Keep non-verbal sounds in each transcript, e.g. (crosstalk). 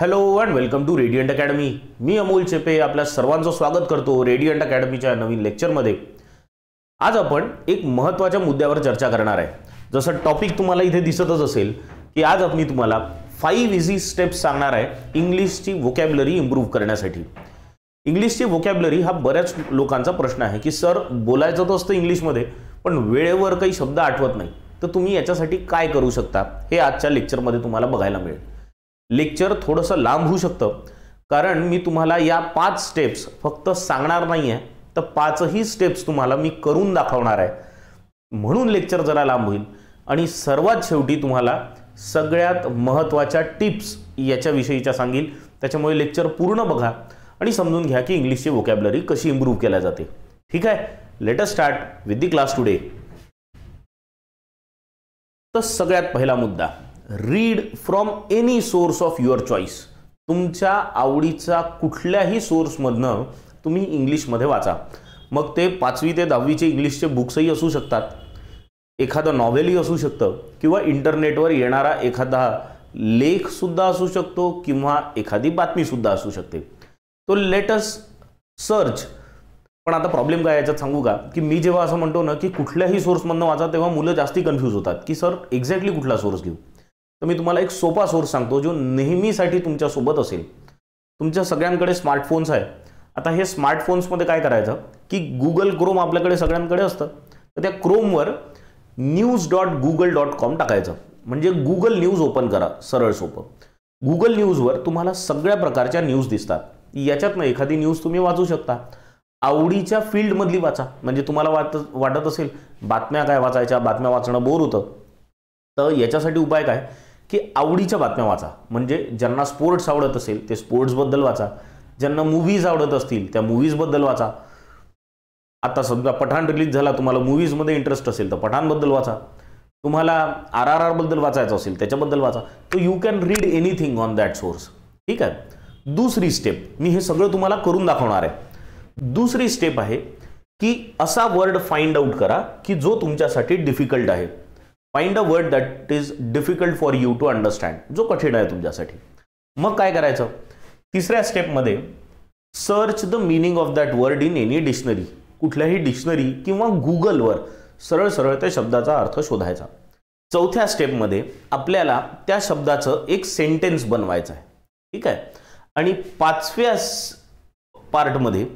hello and welcome to Radiant Academy मी अमोल चेपे आपल्या सर्वांचं स्वागत करतो रेडियंट अकॅडमीच्या नवीन लेक्चरमध्ये आज आपण एक महत्त्वाच्या मुद्द्यावर चर्चा करणार आहे जसं टॉपिक तुम्हाला इथे दिसतच असेल की आज मी तुम्हाला फाईव्ह इझी स्टेप्स सांगणार आहे इंग्लिशची वोकॅबलरी इम्प्रूव्ह करण्यासाठी इंग्लिशची वोकॅबलरी हा बऱ्याच लोकांचा प्रश्न आहे की सर बोलायचं तर असतं इंग्लिशमध्ये पण वेळेवर काही शब्द आठवत नाही तर तुम्ही याच्यासाठी काय करू शकता हे आजच्या लेक्चरमध्ये तुम्हाला बघायला मिळेल लेक्चर थोडंसं लांब होऊ शकतं कारण मी तुम्हाला या पाच स्टेप्स फक्त सांगणार नाही आहे तर पाचही स्टेप्स तुम्हाला मी करून दाखवणार आहे म्हणून लेक्चर जरा लांब होईल आणि सर्वात शेवटी तुम्हाला सगळ्यात महत्त्वाच्या टिप्स याच्याविषयीच्या सांगेल त्याच्यामुळे लेक्चर पूर्ण बघा आणि समजून घ्या की इंग्लिशची वोकॅबलरी कशी इम्प्रूव्ह केल्या जाते ठीक आहे let's start with the class today तर सगळ्यात पहिला मुद्दा read from any source of your choice तुमच्या आवडीचा कुठल्याही सोर्समधनं तुम्ही इंग्लिशमध्ये वाचा मग ते पाचवी ते दहावीचे इंग्लिशचे बुक्सही असू शकतात एखादं नॉव्हेलही असू शकतं किंवा इंटरनेटवर येणारा एखादा लेखसुद्धा असू शकतो किंवा एखादी बातमीसुद्धा असू शकते तो लेटस सर्च पण आता प्रॉब्लेम काय याच्यात सांगू का की मी जेव्हा असं म्हणतो ना की कुठल्याही सोर्समधनं वाचा तेव्हा मुलं जास्ती कन्फ्यूज होतात की सर एक्झॅक्टली कुठला सोर्स घेऊ तर मी तुम्हाला एक सोपा सोर्स सांगतो जो नेहमीसाठी तुमच्यासोबत असेल तुमच्या सगळ्यांकडे स्मार्टफोन्स आहे आता हे स्मार्टफोन्समध्ये काय करायचं की गुगल क्रोम आपल्याकडे सगळ्यांकडे असतं तर त्या क्रोमवर news dot Google dot com टाकायचं म्हणजे गुगल न्यूज ओपन करा सरळ सोपं गुगल न्यूजवर तुम्हाला सगळ्या प्रकारच्या न्यूज दिसतात याच्यातनं एखादी न्यूज तुम्ही वाचू शकता आवडीच्या फील्डमधली वाचा म्हणजे तुम्हाला वाट वाटत असेल बातम्या काय वाचायच्या बातम्या वाचणं बोर होतं तर याच्यासाठी उपाय काय की आवडीच्या बातम्या वाचा म्हणजे ज्यांना स्पोर्ट्स आवडत असेल ते स्पोर्ट्सबद्दल वाचा ज्यांना मूव्हीज आवडत असतील त्या मूव्हीजबद्दल वाचा आता समजा पठाण रिलीज झाला तुम्हाला मूवीजमध्ये इंटरेस्ट असेल तर पठाणबद्दल वाचा तुम्हाला आर आर आरबद्दल वाचायचं असेल त्याच्याबद्दल वाचा तर you can read anything on that source ठीक आहे दुसरी स्टेप मी हे सगळं तुम्हाला करून दाखवणार आहे दुसरी स्टेप आहे की असा वर्ड फाइंड आउट करा की जो तुमच्यासाठी डिफिकल्ट आहे find a word that is difficult for you to understand जो कठीण आहे तुमच्यासाठी मग काय करायचं तिसऱ्या स्टेपमध्ये search the meaning of that word in any dictionary कुठल्याही डिक्शनरी किंवा गुगलवर सरळ सरळ त्या शब्दाचा अर्थ शोधायचा चौथ्या स्टेपमध्ये आपल्याला त्या शब्दाचं एक सेंटेन्स बनवायचं आहे ठीक आहे आणि पाचव्या पार्टमध्ये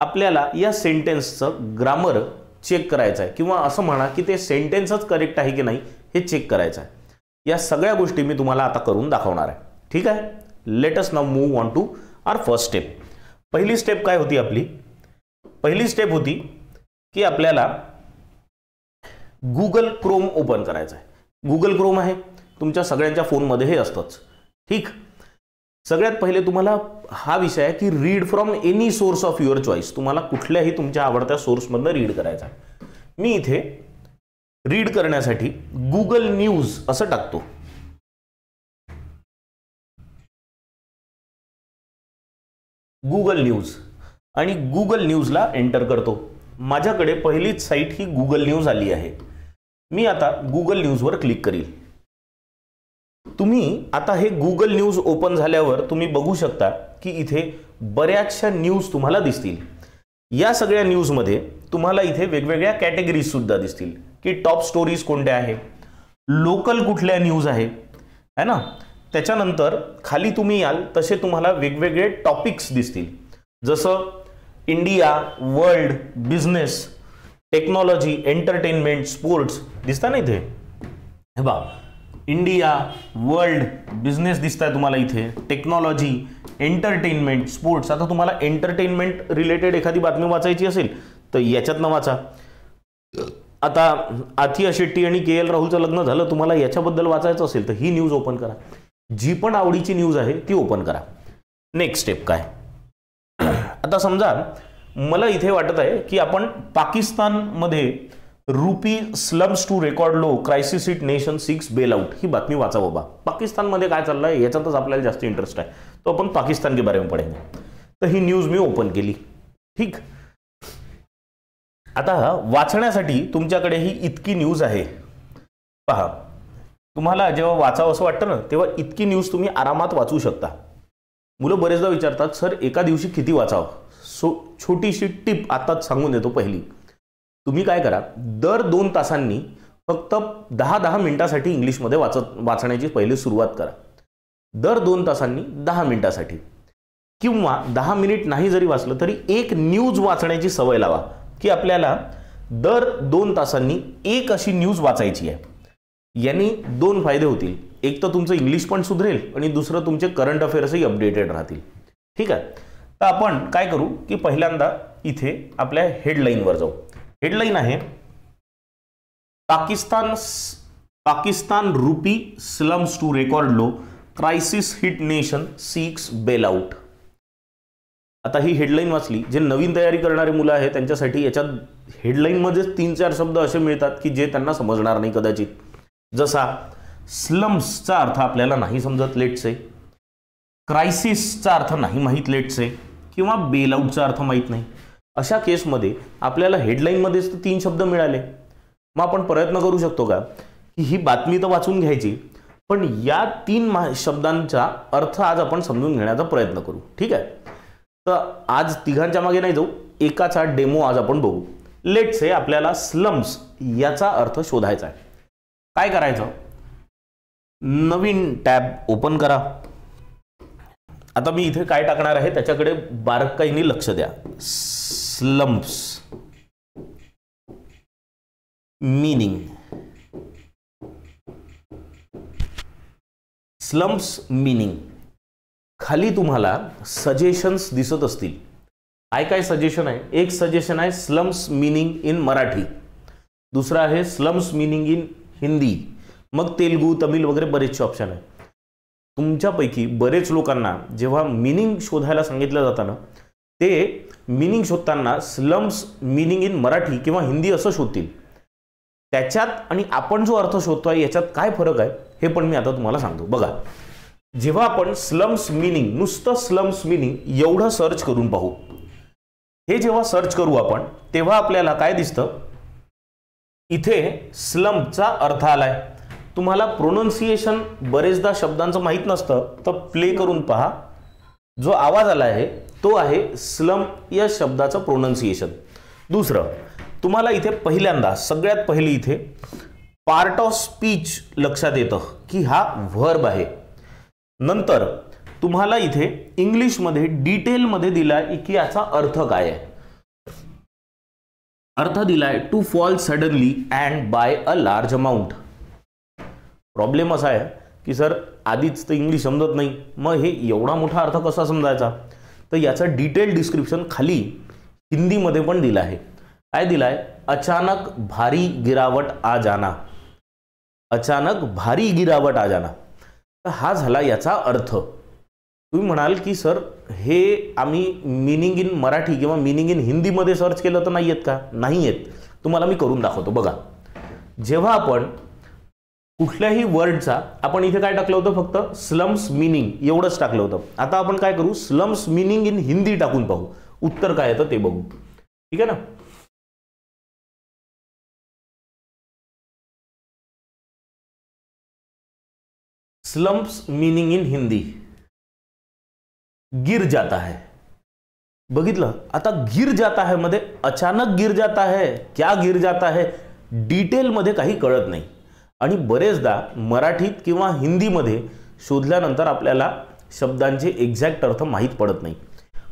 आपल्याला या सेंटेन्सचं ग्रामर चेक करायचं आहे किंवा असं म्हणा की ते सेंटेन्सच करेक्ट आहे की नाही हे चेक करायचं आहे या सगळ्या गोष्टी मी तुम्हाला आता करून दाखवणार आहे ठीक आहे let's now move on to our first step पहिली स्टेप काय होती आपली पहिली स्टेप होती की आपल्याला गुगल क्रोम ओपन करायचं आहे गुगल क्रोम आहे तुमच्या सगळ्यांच्या फोनमध्ये हे असतंच ठीक सगळ्यात पहिले तुम्हाला हा विषय आहे की read from any source of your choice तुम्हाला कुठल्याही तुमच्या आवडत्या सोर्समधनं रीड करायचा मी इथे रीड करण्यासाठी गुगल न्यूज असं टाकतो गुगल न्यूज आणि गुगल न्यूजला एंटर करतो माझ्याकडे पहिलीच साईट ही गुगल न्यूज आली आहे मी आता गुगल न्यूजवर क्लिक करील तुम्ही आता हे गुगल न्यूज ओपन झाल्यावर तुम्ही बघू शकता की इथे बऱ्याचशा न्यूज तुम्हाला दिसतील या सगळ्या न्यूजमध्ये तुम्हाला इथे वेगवेगळ्या कॅटेगरीज सुद्धा दिसतील की टॉप स्टोरीज कोणत्या आहे लोकल कुठल्या न्यूज आहे है ना त्याच्यानंतर खाली तुम्ही याल तसे तुम्हाला वेगवेगळे टॉपिक्स दिसतील जसं India world business technology entertainment sports दिसता ना इथे हे बा इंडिया वर्ल्ड बिझनेस दिसत तुम्हाला इथे टेक्नॉलॉजी एंटरटेनमेंट स्पोर्ट्स आता तुम्हाला एंटरटेनमेंट रिलेटेड एखादी बातमी वाचायची असेल तर याच्यातनं वाचा आता आथिया शेट्टी आणि के एल राहुलचं लग्न झालं तुम्हाला याच्याबद्दल वाचायचं असेल तर ही न्यूज ओपन करा जी पण आवडीची न्यूज आहे ती ओपन करा नेक्स्ट स्टेप काय आता समजा मला इथे वाटत आहे की आपण पाकिस्तानमध्ये rupee slumps to record low crisis hit nation seeks bailout ही बातमी वाचा बाबा पाकिस्तानमध्ये काय चाललंय याच्यातच आपल्याला जास्त इंटरेस्ट आहे तो आपण पाकिस्तान के बारे में पडेंगे तर ही न्यूज मी ओपन केली ठीक आता वाचण्यासाठी तुमच्याकडे ही इतकी न्यूज आहे पहा तुम्हाला जेव्हा वाचावं असं वाटतं ना तेव्हा इतकी न्यूज तुम्ही आरामात वाचू शकता मुलं बरेचदा विचारतात सर एका दिवशी किती वाचावं सो छोटीशी टिप आताच सांगून देतो पहिली तुम्ही काय करा दर दोन तासांनी फक्त दहा दहा मिनिटासाठी इंग्लिशमध्ये वाचत वाचण्याची पहिली सुरुवात करा दर दोन तासांनी दहा मिनिटासाठी किंवा दहा मिनिट नाही जरी वाचलं तरी एक न्यूज वाचण्याची सवय लावा की आपल्याला दर दोन तासांनी एक अशी न्यूज वाचायची आहे यांनी दोन फायदे होतील एक तर तुमचं इंग्लिश पण सुधरेल आणि दुसरं तुमचे करंट अफेअर्सही अपडेटेड राहतील ठीक आहे तर आपण काय करू की पहिल्यांदा इथे आपल्या हेडलाईनवर जाऊ हेडलाईन आहे Pakistan Pakistan rupee slumps to record low crisis hit nation seeks bailout आता ही हेडलाईन वाचली जे नवीन तयारी करणारे मुलं आहेत त्यांच्यासाठी याच्यात हेडलाईनमध्येच तीन चार शब्द असे मिळतात की जे त्यांना समजणार नाही कदाचित जसा स्लम्सचा अर्थ आपल्याला नाही समजत लेट्स क्रायसिसचा अर्थ नाही माहीत लेट्स आहे किंवा बेलआउटचा अर्थ माहीत नाही अशा केसमध्ये आपल्याला हेडलाईनमध्येच तर तीन शब्द मिळाले मग आपण प्रयत्न करू शकतो का की ही बातमी तर वाचून घ्यायची पण या तीन शब्दांचा अर्थ आज आपण समजून घेण्याचा प्रयत्न करू ठीक आहे तर आज तिघांच्या मागे नाही जाऊ एकाचा डेमो आज आपण बघू लेट्स से आपल्याला स्लम्स याचा अर्थ शोधायचा आहे काय करायचं नवीन टॅब ओपन करा आता मी इथे काय टाकणार आहे त्याच्याकडे बारकाईने लक्ष द्या slumps meaning स्लम्स meaning खाली तुम्हाला सजेशन्स दिसत असतील काय काय सजेशन आहे एक सजेशन आहे स्लम्स मिनिंग इन मराठी दुसरा आहे स्लम्स मिनिंग इन हिंदी मग तेलगू तमिळ वगैरे बरेचसे ऑप्शन आहे तुमच्यापैकी बरेच लोकांना जेव्हा मिनिंग शोधायला सांगितलं जातं ना ते मिनिंग शोधताना स्लम्स मिनिंग इन मराठी किंवा हिंदी असं शोधतील त्याच्यात आणि आपण जो अर्थ शोधतो आहे याच्यात काय फरक आहे हे पण मी आता तुम्हाला सांगतो बघा जेव्हा आपण स्लम्स मिनिंग नुसतं स्लम्स मिनिंग एवढं सर्च करून पाहू हे जेव्हा सर्च करू आपण तेव्हा आपल्याला काय दिसतं इथे स्लमचा अर्थ आलाय तुम्हाला प्रोनन्सिएशन बरेचदा शब्दांचं माहीत नसतं तर प्ले करून पहा जो आवाज आला आहे तो आहे स्लम या शब्दाचं प्रोनन्सिएशन दुसरं तुम्हाला इथे पहिल्यांदा सगळ्यात पहिली इथे पार्ट ऑफ स्पीच लक्षात येतं की हा व्हर्ब आहे नंतर तुम्हाला इथे इंग्लिशमध्ये डिटेलमध्ये दिला आहे की याचा अर्थ काय आहे अर्थ दिलाय to fall suddenly and by a large amount problem असा आहे की सर आधीच तर इंग्लिश समजत नाही मग हे एवढा मोठा अर्थ कसा समजायचा तर याचं डिटेल डिस्क्रिप्शन खाली हिंदीमध्ये पण दिलं आहे काय दिलं आहे अचानक भारी गिरावट आ जाना अचानक भारी गिरावट आ जाना तर हा झाला याचा अर्थ तुम्ही म्हणाल की सर हे आम्ही मिनिंग इन मराठी किंवा मिनिंग इन हिंदीमध्ये सर्च केलं तर नाही आहेत का नाही आहेत तुम्हाला मी करून दाखवतो बघा जेव्हा आपण कुठल्याही वर्डचा आपण इथे काय टाकलं होतं फक्त स्लम्स मिनिंग एवढंच टाकलं होतं आता आपण काय करू स्लम्स मिनिंग इन हिंदी टाकून पाहू उत्तर काय येतं ते बघू ठीक आहे ना स्लम्स मीनिंग इन हिंदी गिर जाता है बघितलं आता गिर जाता है मध्ये अचानक गिर जाता है क्या गिर जाता है डिटेलमध्ये काही कळत नाही आणि बरेचदा मराठीत किंवा हिंदीमध्ये शोधल्यानंतर आपल्याला शब्दांचे एक्झॅक्ट अर्थ माहीत पडत नाही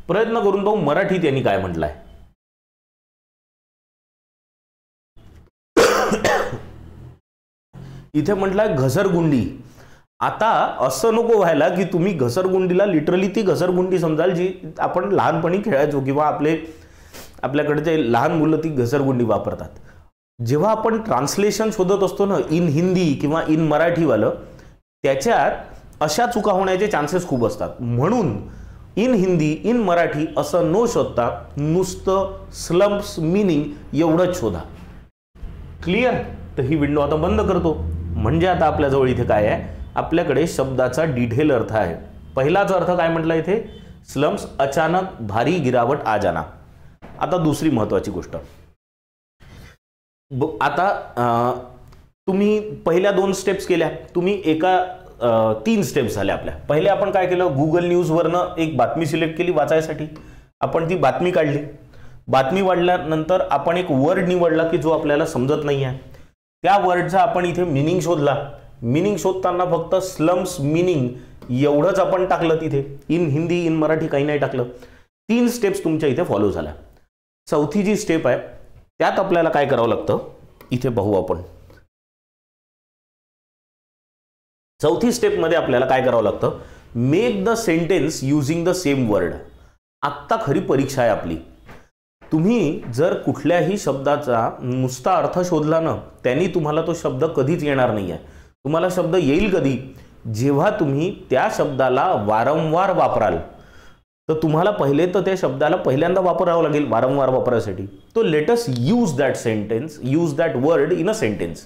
प्रयत्न करून पाहू मराठीत यांनी काय म्हटलं आहे इथे म्हटलंय घसरगुंडी आता असं नको व्हायला की तुम्ही घसरगुंडीला लिटरली ती घसरगुंडी समजाल जी आपण लहानपणी खेळायचो किंवा आपले आपल्याकडे जे लहान मुलं ती घसरगुंडी वापरतात जेव्हा आपण ट्रान्सलेशन शोधत असतो ना इन हिंदी किंवा इन मराठीवालं त्याच्यात अशा चुका होण्याचे चान्सेस खूप असतात म्हणून इन हिंदी इन मराठी असं न शोधता नुसतं स्लम्स मिनिंग एवढंच शोधा क्लिअर तर ही विंडो आता बंद करतो म्हणजे आता आपल्याजवळ इथे काय आहे आपल्याकडे शब्दाचा डिटेल अर्थ आहे पहिलाच अर्थ काय म्हटला इथे स्लम्स अचानक भारी गिरावट आ आता दुसरी महत्वाची गोष्ट ब आता तुम्ही पहिल्या दोन स्टेप्स केल्या तुम्ही एका तीन स्टेप्स झाल्या आपल्या पहिले आपण काय केलं गुगल न्यूजवरनं एक बातमी सिलेक्ट केली वाचायसाठी आपण ती बातमी काढली बातमी वाढल्यानंतर आपण एक वर्ड निवडला की जो आपल्याला समजत नाही आहे त्या वर्डचा आपण इथे मिनिंग शोधला मिनिंग शोधताना फक्त स्लम्स मिनिंग एवढंच आपण टाकलं तिथे इन हिंदी इन मराठी काही नाही टाकलं तीन स्टेप्स तुमच्या इथे फॉलो झाल्या चौथी जी स्टेप आहे त्यात आपल्याला काय करावं लागतं इथे पाहू आपण चौथी स्टेपमध्ये आपल्याला काय करावं लागतं make the sentence using the same word आत्ता खरी परीक्षा आहे आपली तुम्ही जर कुठल्याही शब्दाचा नुसता अर्थ शोधला ना त्यांनी तुम्हाला तो शब्द कधीच येणार नाही आहे तुम्हाला शब्द येईल कधी जेव्हा तुम्ही त्या शब्दाला वारंवार वापराल तर तुम्हाला पहिले तर त्या शब्दाला पहिल्यांदा वापरावं लागेल वारंवार वापरायसाठी तो let's use that sentence use that word in a sentence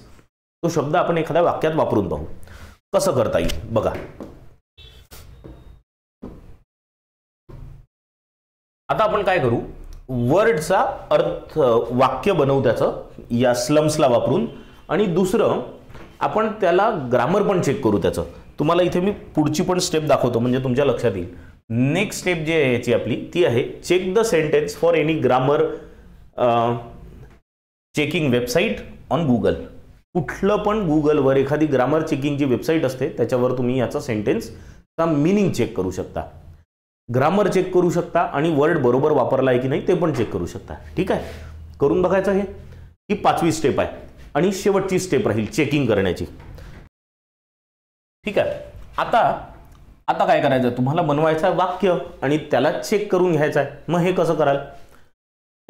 तो शब्द आपण एखाद्या वाक्यात वापरून पाहू कसं करता येईल बघा आता आपण काय करू वर्डचा अर्थ वाक्य बनवू त्याचं या स्लम्सला वापरून आणि दुसरं आपण त्याला ग्रामर पण चेक करू त्याचं तुम्हाला इथे मी पुढची पण स्टेप दाखवतो म्हणजे तुमच्या लक्षात येईल नेक्स्ट स्टेप जी आहे याची आपली ती आहे check the sentence for any grammar checking website on Google कुठलं पण गुगलवर एखादी ग्रामर चेकिंगची वेबसाईट असते त्याच्यावर तुम्ही याचा सेंटेन्सचा मिनिंग चेक करू शकता ग्रामर चेक करू शकता आणि वर्ड बरोबर वापरला आहे की नाही ते पण चेक करू शकता ठीक आहे करून बघायचं हे ही पाचवी स्टेप आहे आणि शेवटची स्टेप राहील चेकिंग करण्याची ठीक आहे आता आता काय करायचं तुम्हाला बनवायचं आहे वाक्य आणि त्याला चेक करून घ्यायचं आहे मग हे कसं कराल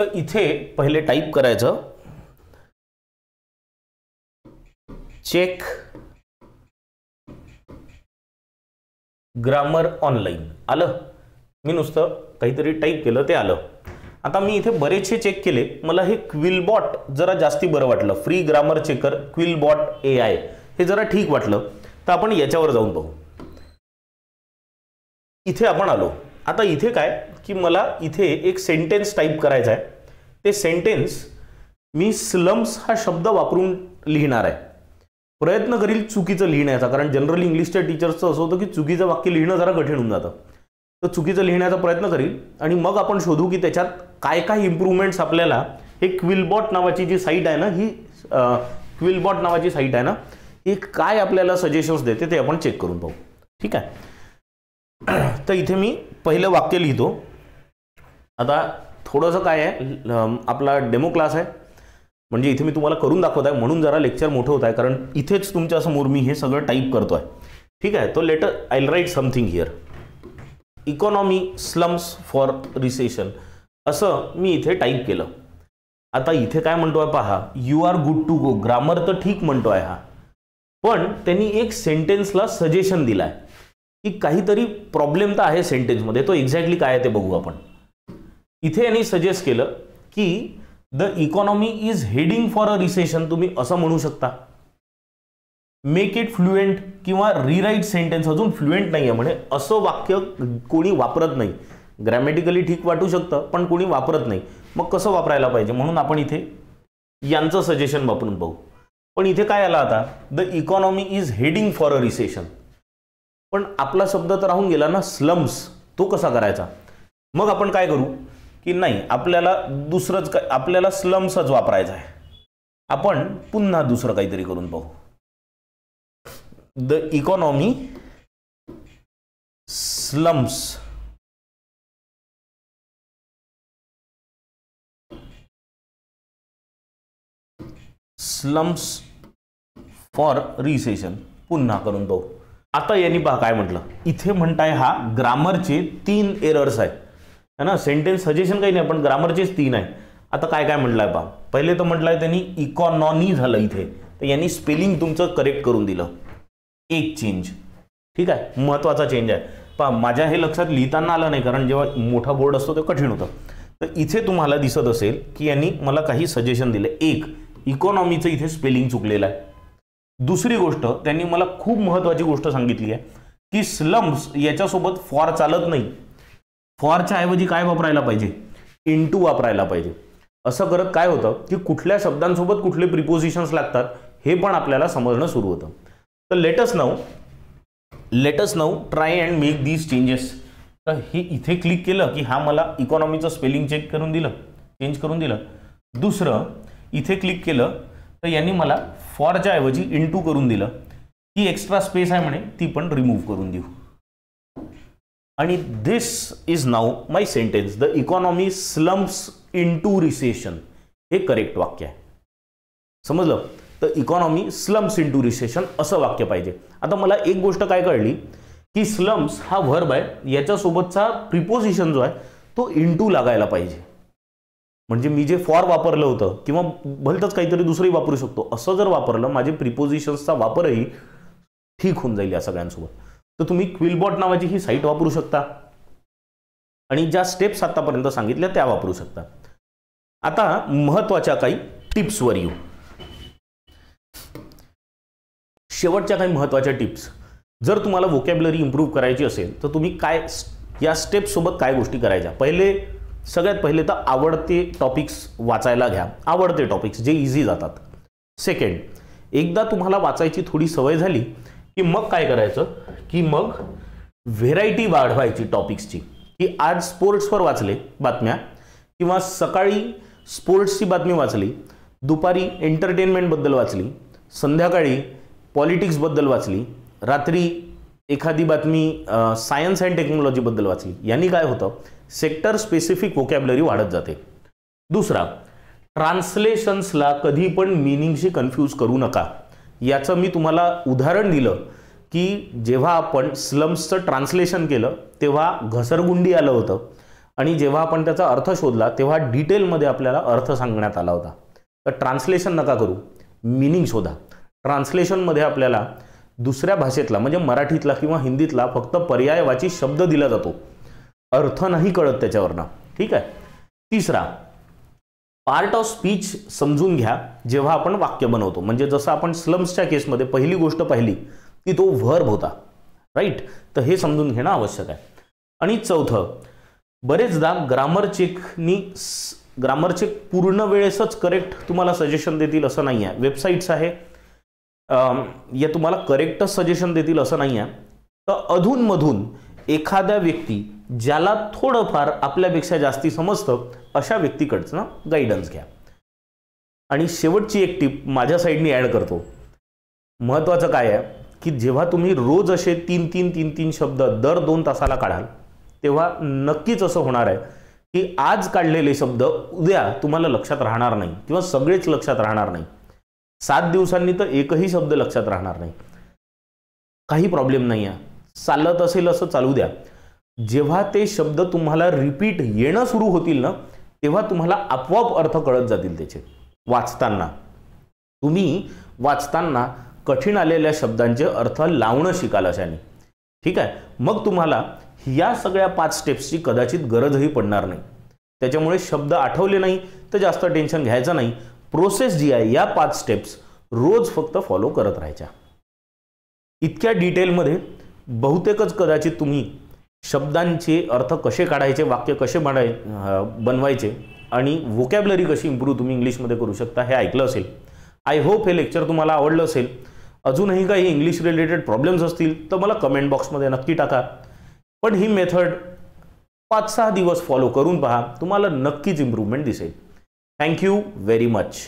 तर इथे पहिले टाईप करायचं चेक ग्रामर ऑनलाईन आलं मी नुसतं काहीतरी टाईप केलं ते आलं आता मी इथे बरेचसे चेक केले मला हे क्विलबॉट जरा जास्ती बरं वाटलं free grammar checker QuillBot A I हे जरा ठीक वाटलं तर आपण याच्यावर जाऊन बघू इथे आपण आलो आता इथे काय की मला इथे एक सेंटेन्स टाईप करायचा आहे ते सेंटेन्स मी स्लम्स हा शब्द वापरून लिहिणार आहे प्रयत्न करील चुकीचं लिहिण्याचा कारण जनरल इंग्लिशच्या टीचर्सचं असं होतं की चुकीचं वाक्य लिहिणं जरा कठीण होऊन जातं तर चुकीचं लिहिण्याचा प्रयत्न करील आणि मग आपण शोधू की त्याच्यात काय काय इम्प्रूवमेंट्स आपल्याला हे क्विलबॉट नावाची जी साईट आहे ना ही क्विलबॉट नावाची साईट आहे ना ही काय आपल्याला सजेशन्स देते ते आपण चेक करून पाहू ठीक आहे (clears throat) तर इथे मी पहिलं वाक्य लिहितो आता थोडंसं काय आहे आपला डेमो क्लास आहे म्हणजे इथे मी तुम्हाला करून दाखवत आहे म्हणून जरा लेक्चर मोठं होत आहे कारण इथेच समोर मी हे सगळं टाईप करतो आहे ठीक आहे तो later I write something here economy slumps for recession असं मी इथे टाईप केलं आता इथे काय म्हणतो आहे पहा you are good to go grammar तर ठीक म्हणतो आहे हा पण त्यांनी एक सेंटेन्सला सजेशन दिला आहे की काहीतरी प्रॉब्लेम तर आहे सेंटेन्समध्ये तो एक्झॅक्टली काय आहे ते बघू आपण इथे यांनी सजेस्ट केलं की the economy is heading for a recession तुम्ही असं म्हणू शकता मेक इट फ्लुएंट किंवा रिराईट सेंटेन्स अजून फ्लुएंट नाही आहे म्हणे असं वाक्य कोणी वापरत नाही ग्रॅमॅटिकली ठीक वाटू शकतं पण कोणी वापरत नाही मग कसं वापरायला पाहिजे म्हणून आपण इथे यांचं सजेशन वापरून पाहू पण इथे काय आलं आता the economy is heading for a recession पण आपला शब्द तर राहून गेला ना स्लम्स तो कसा करायचा मग आपण काय करू की नाही आपल्याला दुसरंच काय आपल्याला स्लम्सच वापरायचा आहे आपण पुन्हा दुसरं काहीतरी करून पाहू the economy slumps slumps for recession पुन्हा करून पाहू आता यांनी पहा काय म्हटलं इथे म्हणताय हा ग्रामरचे तीन एरर्स आहेत है ना सेंटेन्स सजेशन काही नाही पण ग्रामरचेच तीन आहे आता काय काय म्हटलंय पहा पहिले तर म्हटलंय त्यांनी इकॉनॉमी झालं इथे तर यांनी स्पेलिंग तुमचं करेक्ट करून दिलं एक चेंज ठीक आहे महत्वाचा चेंज आहे पहा माझ्या हे लक्षात लिहिताना आलं नाही कारण जेव्हा मोठा बोर्ड असतो तेव्हा कठीण होतं तर इथे तुम्हाला दिसत असेल की यांनी मला काही सजेशन दिले एक इकॉनॉमीचं इथे स्पेलिंग चुकलेलं आहे दुसरी गोष्ट त्यांनी मला खूप महत्त्वाची गोष्ट सांगितली आहे की स्लम्स याच्यासोबत फॉर चालत नाही फॉरच्या ऐवजी काय वापरायला पाहिजे इंटू वापरायला पाहिजे असं करत काय होतं की कुठल्या शब्दांसोबत कुठले प्रिपोजिशन्स लागतात हे पण आपल्याला समजणं सुरू होतं तर let's now let's now try and make these changes तर हे इथे क्लिक केलं की हा मला इकॉनॉमीचं स्पेलिंग चेक करून दिलं चेंज करून दिलं दुसरं इथे क्लिक केलं तर यांनी मला फॉरच्या ऐवजी इंटू करून दिलं ही एक्स्ट्रा स्पेस आहे म्हणे ती पण रिमूव्ह करून देऊ आणि this is now my sentence the economy slumps into recession हे करेक्ट वाक्य आहे समजलं तर economy slumps into recession असं वाक्य पाहिजे आता मला एक गोष्ट काय कळली की स्लम्स हा व्हर्ब आहे याच्यासोबतचा प्रिपोजिशन जो आहे तो इंटू लागायला पाहिजे म्हणजे मी जे फॉर वापरलं होतं किंवा भलतंच काहीतरी दुसरंही वापरू शकतो असं जर वापरलं माझे प्रिपोजिशन्सचा वापरही ठीक होऊन जाईल या सगळ्यांसोबत तर तुम्ही क्विलबॉट नावाची ही साईट वापरू शकता आणि ज्या स्टेप्स आतापर्यंत सांगितल्या त्या वापरू शकता आता महत्वाच्या काही टिप्सवर येऊ शेवटच्या काही महत्वाच्या टिप्स जर तुम्हाला वोकॅबलरी इम्प्रूव्ह करायची असेल तर तुम्ही काय या सोबत काय गोष्टी करायच्या पहिले सगळ्यात पहिले तर आवडते टॉपिक्स वाचायला घ्या आवडते टॉपिक्स जे इझी जातात सेकंड एकदा तुम्हाला वाचायची थोडी सवय झाली की मग काय करायचं की मग व्हेरायटी वाढवायची टॉपिक्सची की आज स्पोर्ट्सवर वाचले बातम्या किंवा सकाळी स्पोर्ट्सची बातमी वाचली दुपारी एंटरटेनमेंटबद्दल वाचली संध्याकाळी पॉलिटिक्सबद्दल वाचली रात्री एखादी बातमी सायन्स अँड टेक्नॉलॉजीबद्दल वाचली यांनी काय होतं सेक्टर स्पेसिफिक वोकॅबलरी वाढत जाते दुसरा ट्रान्सलेशन्सला कधी पण मिनिंगशी कन्फ्यूज करू नका याचं मी तुम्हाला उदाहरण दिलं की जेव्हा आपण स्लम्सचं ट्रान्सलेशन केलं तेव्हा घसरगुंडी आलं होतं आणि जेव्हा आपण त्याचा अर्थ शोधला तेव्हा डिटेलमध्ये आपल्याला अर्थ सांगण्यात आला होता तर ट्रान्सलेशन नका करू मिनिंग शोधा ट्रान्सलेशनमध्ये आपल्याला दुसऱ्या भाषेतला म्हणजे मराठीतला किंवा हिंदीतला फक्त पर्यायवाची शब्द दिला जातो अर्थ नाही कळत त्याच्यावरनं ठीक आहे तिसरा पार्ट ऑफ स्पीच समजून घ्या जेव्हा आपण वाक्य बनवतो म्हणजे जसं आपण स्लम्सच्या केसमध्ये पहिली गोष्ट पाहिली की तो व्हर्ब होता राईट तर हे समजून घेणं आवश्यक आहे आणि चौथं बरेचदा ग्रामर चेकनी ग्रामर चेक पूर्ण वेळेसच करेक्ट तुम्हाला सजेशन देतील असं नाही आहे वेबसाईट्स आहे या तुम्हाला करेक्टच सजेशन देतील असं नाही आहे तर अधूनमधून एखाद्या व्यक्ती ज्याला थोडंफार आपल्यापेक्षा जास्ती समजतं अशा व्यक्तीकडचं गायडन्स घ्या आणि शेवटची एक टीप माझ्या साईडनी ॲड करतो महत्त्वाचं काय आहे की जेव्हा तुम्ही रोज असे तीन तीन तीन तीन शब्द दर दोन तासाला काढाल तेव्हा नक्कीच असं होणार आहे की आज काढलेले शब्द उद्या तुम्हाला लक्षात राहणार नाही किंवा सगळेच लक्षात राहणार नाही सात दिवसांनी तर एकही शब्द लक्षात राहणार नाही काही प्रॉब्लेम नाही आहे चालत असेल असं चालू द्या जेव्हा ते शब्द तुम्हाला रिपीट येणं सुरू होतील ना तेव्हा तुम्हाला आपोआप अर्थ कळत जातील त्याचे वाचताना तुम्ही वाचताना कठीण आलेल्या शब्दांचे अर्थ लावणं शिकाल अशाने ठीक आहे मग तुम्हाला या सगळ्या पाच स्टेप्सची कदाचित गरजही पडणार नाही त्याच्यामुळे शब्द आठवले नाही तर जास्त टेन्शन घ्यायचं नाही प्रोसेस जी आहे या पाच स्टेप्स रोज फक्त फॉलो करत राहायच्या इतक्या डिटेलमध्ये बहुतेकच कदाचित तुम्ही शब्दांचे अर्थ कसे काढायचे वाक्य कसे बनाय बनवायचे आणि वोकॅबलरी कशी इम्प्रूव्ह तुम्ही इंग्लिशमध्ये करू शकता हे ऐकलं असेल आय होप हे लेक्चर तुम्हाला आवडलं असेल अजूनही काही इंग्लिश रिलेटेड प्रॉब्लेम्स असतील तर मला कमेंट बॉक्समध्ये नक्की टाका पण ही मेथड पाच सहा दिवस फॉलो करून पहा तुम्हाला नक्कीच इम्प्रूव्हमेंट दिसेल थँक्यू व्हेरी मच